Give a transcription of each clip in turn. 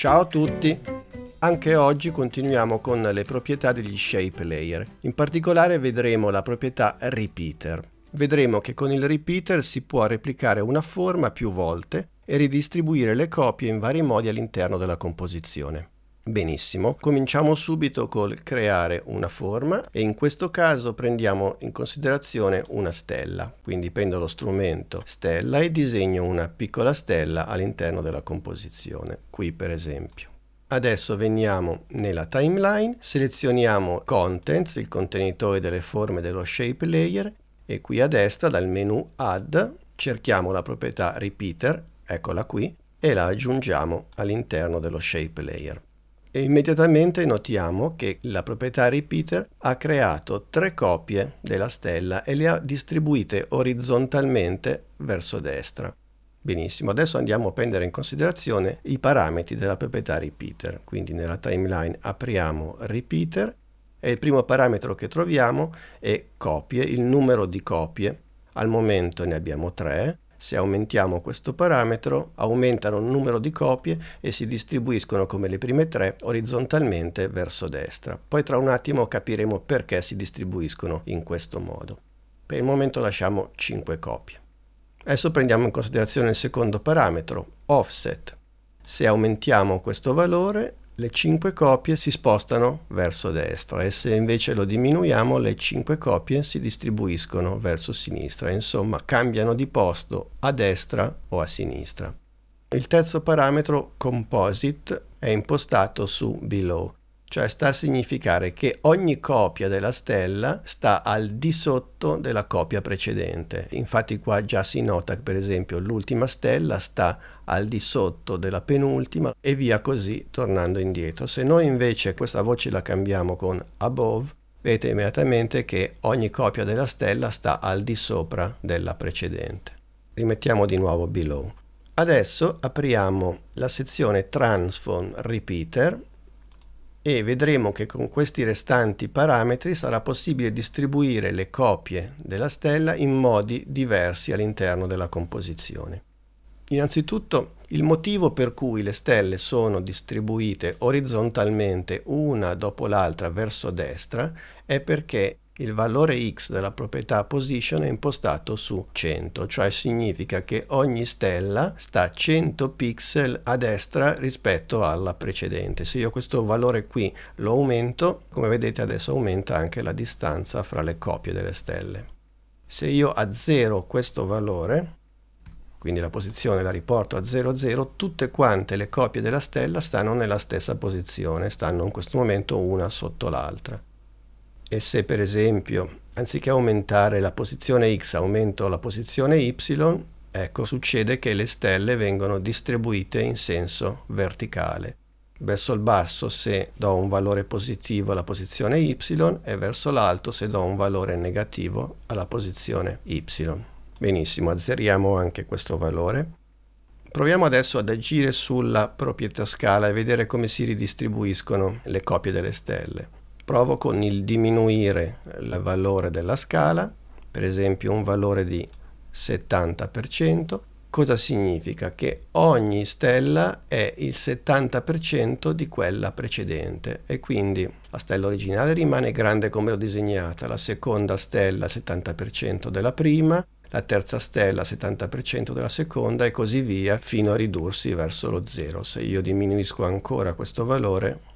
Ciao a tutti! Anche oggi continuiamo con le proprietà degli shape layer. In particolare vedremo la proprietà repeater. Vedremo che con il repeater si può replicare una forma più volte e ridistribuire le copie in vari modi all'interno della composizione. Benissimo, cominciamo subito col creare una forma e in questo caso prendiamo in considerazione una stella, quindi prendo lo strumento stella e disegno una piccola stella all'interno della composizione, qui per esempio. Adesso veniamo nella timeline, selezioniamo Contents, il contenitore delle forme dello Shape Layer e qui a destra dal menu Add cerchiamo la proprietà Repeater, eccola qui, e la aggiungiamo all'interno dello Shape Layer e immediatamente notiamo che la proprietà repeater ha creato tre copie della stella e le ha distribuite orizzontalmente verso destra. Benissimo, adesso andiamo a prendere in considerazione i parametri della proprietà repeater. Quindi nella timeline apriamo repeater e il primo parametro che troviamo è copie, il numero di copie. Al momento ne abbiamo tre, se aumentiamo questo parametro, aumentano il numero di copie e si distribuiscono come le prime tre orizzontalmente verso destra. Poi tra un attimo capiremo perché si distribuiscono in questo modo. Per il momento lasciamo 5 copie. Adesso prendiamo in considerazione il secondo parametro, offset. Se aumentiamo questo valore le 5 copie si spostano verso destra e se invece lo diminuiamo le 5 copie si distribuiscono verso sinistra, insomma cambiano di posto a destra o a sinistra. Il terzo parametro composite è impostato su below cioè sta a significare che ogni copia della stella sta al di sotto della copia precedente. Infatti qua già si nota che per esempio l'ultima stella sta al di sotto della penultima e via così tornando indietro. Se noi invece questa voce la cambiamo con above, vedete immediatamente che ogni copia della stella sta al di sopra della precedente. Rimettiamo di nuovo below. Adesso apriamo la sezione Transform Repeater e vedremo che con questi restanti parametri sarà possibile distribuire le copie della stella in modi diversi all'interno della composizione. Innanzitutto il motivo per cui le stelle sono distribuite orizzontalmente una dopo l'altra verso destra è perché il valore x della proprietà position è impostato su 100, cioè significa che ogni stella sta 100 pixel a destra rispetto alla precedente. Se io questo valore qui lo aumento, come vedete adesso aumenta anche la distanza fra le copie delle stelle. Se io azzero questo valore, quindi la posizione la riporto a 00, 0, tutte quante le copie della stella stanno nella stessa posizione, stanno in questo momento una sotto l'altra e se per esempio anziché aumentare la posizione x aumento la posizione y, ecco succede che le stelle vengono distribuite in senso verticale. Verso il basso se do un valore positivo alla posizione y e verso l'alto se do un valore negativo alla posizione y. Benissimo, azzeriamo anche questo valore. Proviamo adesso ad agire sulla proprietà scala e vedere come si ridistribuiscono le copie delle stelle provo con il diminuire il valore della scala, per esempio un valore di 70%, cosa significa? Che ogni stella è il 70% di quella precedente e quindi la stella originale rimane grande come l'ho disegnata, la seconda stella 70% della prima, la terza stella 70% della seconda e così via fino a ridursi verso lo zero. Se io diminuisco ancora questo valore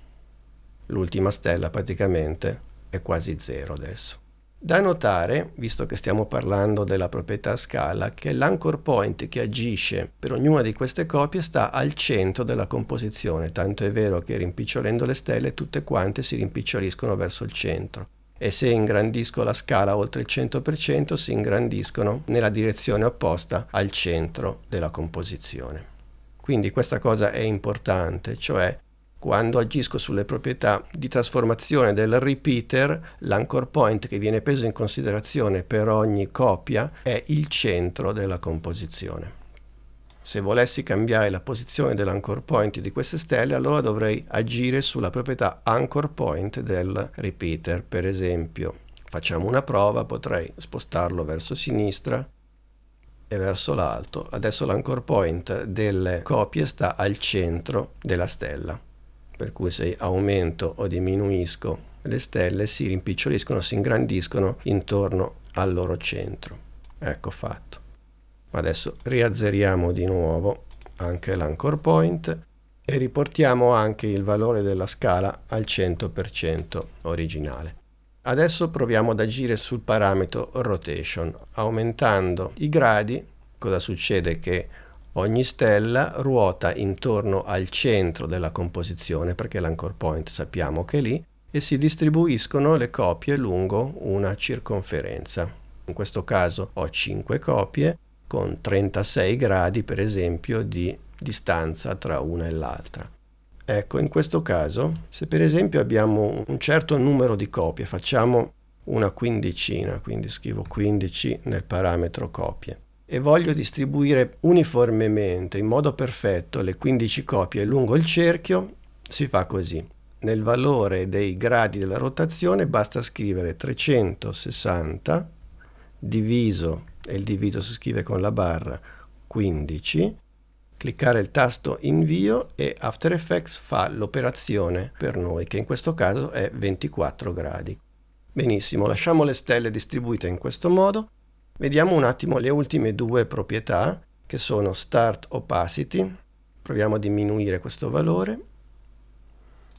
L'ultima stella praticamente è quasi zero adesso. Da notare, visto che stiamo parlando della proprietà a scala, che l'anchor point che agisce per ognuna di queste copie sta al centro della composizione, tanto è vero che rimpicciolendo le stelle tutte quante si rimpiccioliscono verso il centro. E se ingrandisco la scala oltre il 100% si ingrandiscono nella direzione opposta al centro della composizione. Quindi questa cosa è importante, cioè quando agisco sulle proprietà di trasformazione del repeater, l'anchor point che viene preso in considerazione per ogni copia è il centro della composizione. Se volessi cambiare la posizione dell'anchor point di queste stelle, allora dovrei agire sulla proprietà anchor point del repeater. Per esempio, facciamo una prova, potrei spostarlo verso sinistra e verso l'alto. Adesso l'anchor point delle copie sta al centro della stella per cui se aumento o diminuisco le stelle si rimpiccioliscono, si ingrandiscono intorno al loro centro. Ecco fatto. Adesso riazzeriamo di nuovo anche l'anchor point e riportiamo anche il valore della scala al 100% originale. Adesso proviamo ad agire sul parametro rotation aumentando i gradi. Cosa succede? Che Ogni stella ruota intorno al centro della composizione, perché l'anchor point sappiamo che è lì, e si distribuiscono le copie lungo una circonferenza. In questo caso ho 5 copie con 36 gradi per esempio di distanza tra una e l'altra. Ecco, in questo caso, se per esempio abbiamo un certo numero di copie, facciamo una quindicina, quindi scrivo 15 nel parametro copie e voglio distribuire uniformemente, in modo perfetto, le 15 copie lungo il cerchio, si fa così. Nel valore dei gradi della rotazione basta scrivere 360 diviso, e il diviso si scrive con la barra, 15, cliccare il tasto invio e After Effects fa l'operazione per noi, che in questo caso è 24 gradi. Benissimo, lasciamo le stelle distribuite in questo modo Vediamo un attimo le ultime due proprietà che sono start opacity, proviamo a diminuire questo valore,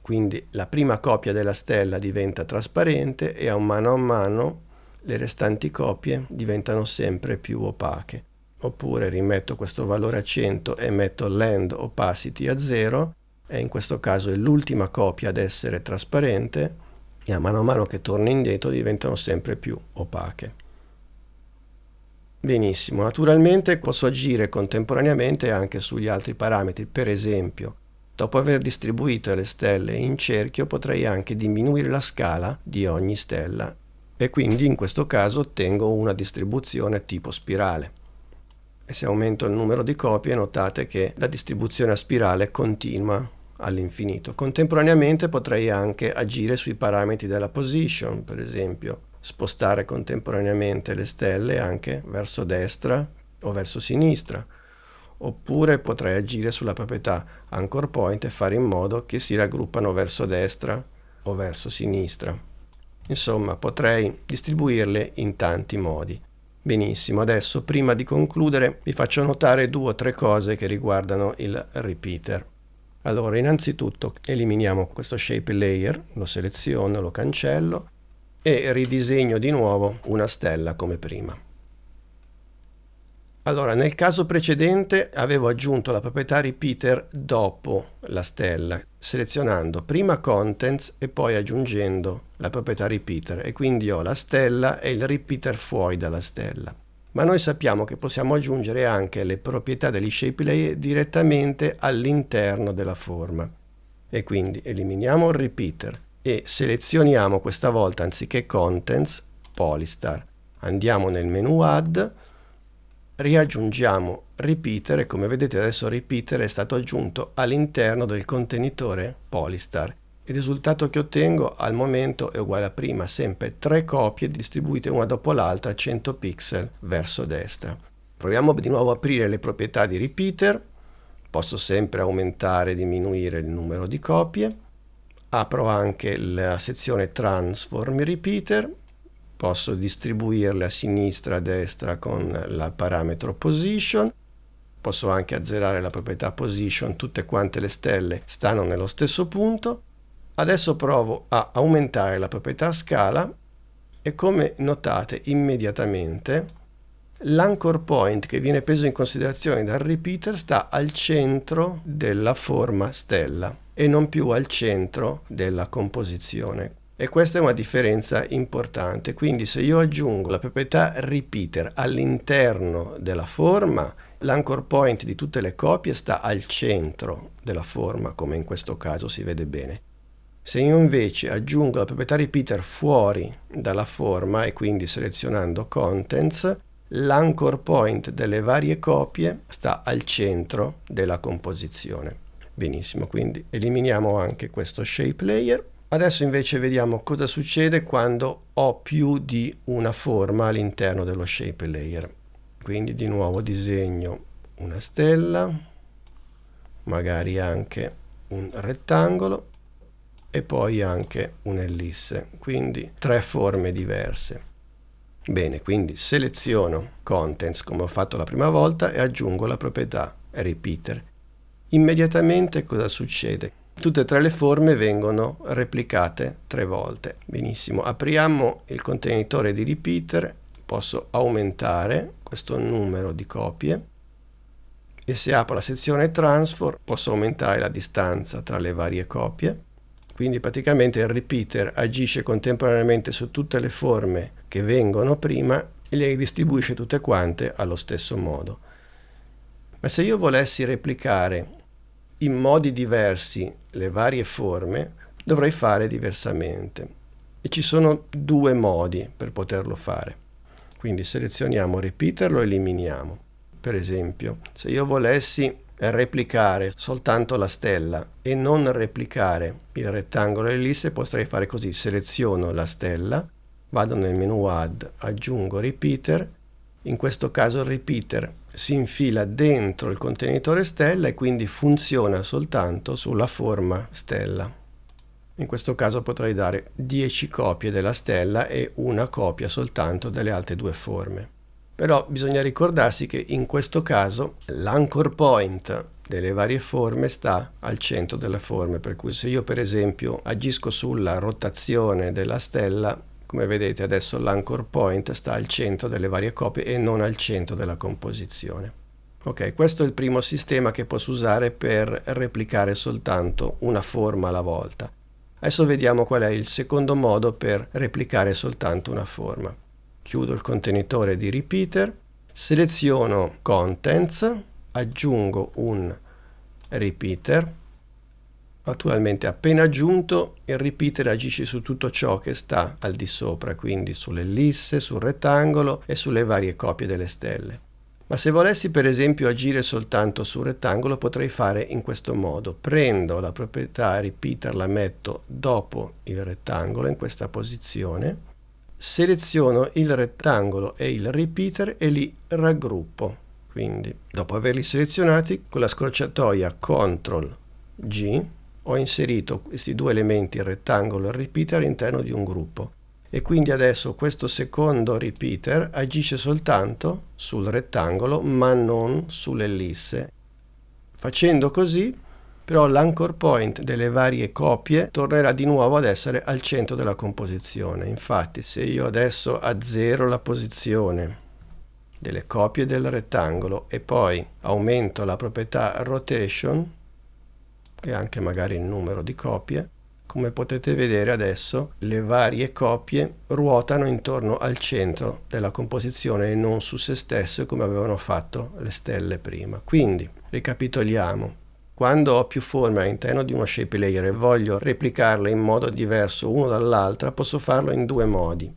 quindi la prima copia della stella diventa trasparente e a mano a mano le restanti copie diventano sempre più opache. Oppure rimetto questo valore a 100 e metto land opacity a 0 e in questo caso è l'ultima copia ad essere trasparente e a mano a mano che torno indietro diventano sempre più opache. Benissimo, naturalmente posso agire contemporaneamente anche sugli altri parametri, per esempio Dopo aver distribuito le stelle in cerchio potrei anche diminuire la scala di ogni stella e quindi in questo caso ottengo una distribuzione tipo spirale. E se aumento il numero di copie notate che la distribuzione a spirale continua all'infinito. Contemporaneamente potrei anche agire sui parametri della position, per esempio spostare contemporaneamente le stelle anche verso destra o verso sinistra. Oppure potrei agire sulla proprietà anchor point e fare in modo che si raggruppano verso destra o verso sinistra. Insomma, potrei distribuirle in tanti modi. Benissimo, adesso prima di concludere vi faccio notare due o tre cose che riguardano il repeater. Allora, innanzitutto eliminiamo questo shape layer, lo seleziono, lo cancello e ridisegno di nuovo una stella come prima. Allora, nel caso precedente avevo aggiunto la proprietà repeater dopo la stella, selezionando prima contents e poi aggiungendo la proprietà repeater e quindi ho la stella e il repeater fuori dalla stella. Ma noi sappiamo che possiamo aggiungere anche le proprietà degli shape layer direttamente all'interno della forma. E quindi eliminiamo il repeater, e selezioniamo questa volta anziché contents Polystar. Andiamo nel menu add, riaggiungiamo Repeater e come vedete adesso Repeater è stato aggiunto all'interno del contenitore Polystar. Il risultato che ottengo al momento è uguale a prima, sempre tre copie distribuite una dopo l'altra 100 pixel verso destra. Proviamo di nuovo a aprire le proprietà di repeater, posso sempre aumentare e diminuire il numero di copie apro anche la sezione transform repeater posso distribuirle a sinistra e a destra con il parametro position posso anche azzerare la proprietà position tutte quante le stelle stanno nello stesso punto adesso provo a aumentare la proprietà scala e come notate immediatamente l'anchor point che viene preso in considerazione dal repeater sta al centro della forma stella e non più al centro della composizione. E questa è una differenza importante, quindi se io aggiungo la proprietà repeater all'interno della forma, l'anchor point di tutte le copie sta al centro della forma, come in questo caso si vede bene. Se io invece aggiungo la proprietà repeater fuori dalla forma e quindi selezionando contents, l'anchor point delle varie copie sta al centro della composizione. Benissimo, quindi eliminiamo anche questo shape layer. Adesso invece vediamo cosa succede quando ho più di una forma all'interno dello shape layer. Quindi di nuovo disegno una stella, magari anche un rettangolo e poi anche un'ellisse, quindi tre forme diverse. Bene, quindi seleziono contents come ho fatto la prima volta e aggiungo la proprietà repeater Immediatamente cosa succede? Tutte e tre le forme vengono replicate tre volte. Benissimo, apriamo il contenitore di repeater, posso aumentare questo numero di copie e se apro la sezione transfer posso aumentare la distanza tra le varie copie. Quindi praticamente il repeater agisce contemporaneamente su tutte le forme che vengono prima e le distribuisce tutte quante allo stesso modo. Ma se io volessi replicare in modi diversi le varie forme, dovrei fare diversamente. E ci sono due modi per poterlo fare. Quindi selezioniamo repeater, lo eliminiamo. Per esempio, se io volessi replicare soltanto la stella e non replicare il rettangolo e l'ellisse, potrei fare così. Seleziono la stella, vado nel menu Add, aggiungo repeater. In questo caso il repeater si infila dentro il contenitore stella e quindi funziona soltanto sulla forma stella. In questo caso potrei dare 10 copie della stella e una copia soltanto delle altre due forme. Però bisogna ricordarsi che in questo caso l'anchor point delle varie forme sta al centro delle forme, per cui se io per esempio agisco sulla rotazione della stella come vedete adesso l'anchor point sta al centro delle varie copie e non al centro della composizione. Ok, questo è il primo sistema che posso usare per replicare soltanto una forma alla volta. Adesso vediamo qual è il secondo modo per replicare soltanto una forma. Chiudo il contenitore di repeater, seleziono contents, aggiungo un repeater Naturalmente appena aggiunto il repeater agisce su tutto ciò che sta al di sopra, quindi sull'ellisse, sul rettangolo e sulle varie copie delle stelle. Ma se volessi per esempio agire soltanto sul rettangolo potrei fare in questo modo. Prendo la proprietà repeater, la metto dopo il rettangolo in questa posizione, seleziono il rettangolo e il repeater e li raggruppo. Quindi dopo averli selezionati con la scorciatoia CTRL G ho inserito questi due elementi, il rettangolo e il repeater, all'interno di un gruppo e quindi adesso questo secondo repeater agisce soltanto sul rettangolo ma non sull'ellisse. Facendo così però l'anchor point delle varie copie tornerà di nuovo ad essere al centro della composizione. Infatti se io adesso azzero la posizione delle copie del rettangolo e poi aumento la proprietà rotation e anche magari il numero di copie. Come potete vedere adesso le varie copie ruotano intorno al centro della composizione e non su se stesse come avevano fatto le stelle prima. Quindi ricapitoliamo. Quando ho più forme all'interno di uno shape layer e voglio replicarle in modo diverso uno dall'altra, posso farlo in due modi.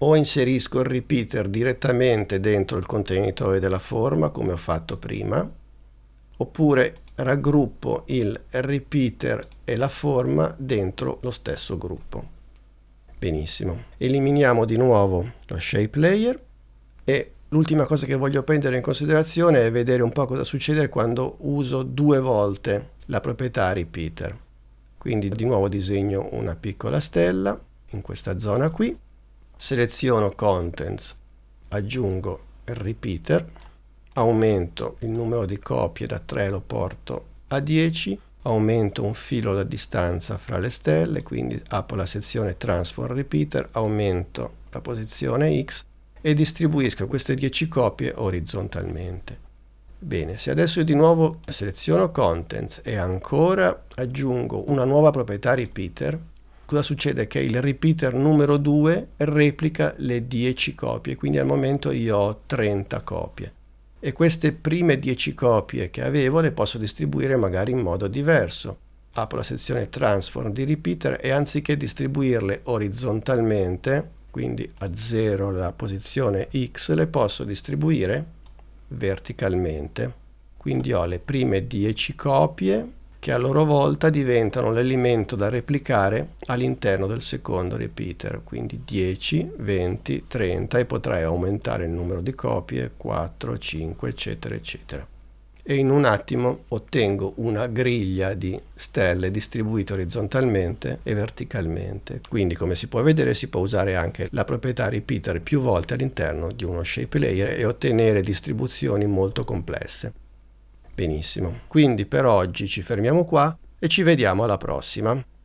O inserisco il repeater direttamente dentro il contenitore della forma, come ho fatto prima, oppure raggruppo il repeater e la forma dentro lo stesso gruppo. Benissimo. Eliminiamo di nuovo lo shape layer e l'ultima cosa che voglio prendere in considerazione è vedere un po' cosa succede quando uso due volte la proprietà repeater. Quindi di nuovo disegno una piccola stella in questa zona qui, seleziono contents, aggiungo repeater aumento il numero di copie da 3 lo porto a 10, aumento un filo la distanza fra le stelle, quindi apro la sezione Transform Repeater, aumento la posizione X e distribuisco queste 10 copie orizzontalmente. Bene, se adesso io di nuovo seleziono Contents e ancora aggiungo una nuova proprietà Repeater, cosa succede? Che il repeater numero 2 replica le 10 copie, quindi al momento io ho 30 copie e queste prime 10 copie che avevo le posso distribuire magari in modo diverso. Apro la sezione Transform di Repeater e anziché distribuirle orizzontalmente, quindi a 0 la posizione X, le posso distribuire verticalmente. Quindi ho le prime 10 copie che a loro volta diventano l'elemento da replicare all'interno del secondo repeater, quindi 10, 20, 30 e potrai aumentare il numero di copie 4, 5 eccetera eccetera. E in un attimo ottengo una griglia di stelle distribuite orizzontalmente e verticalmente. Quindi come si può vedere si può usare anche la proprietà repeater più volte all'interno di uno shape layer e ottenere distribuzioni molto complesse. Benissimo. Quindi per oggi ci fermiamo qua e ci vediamo alla prossima.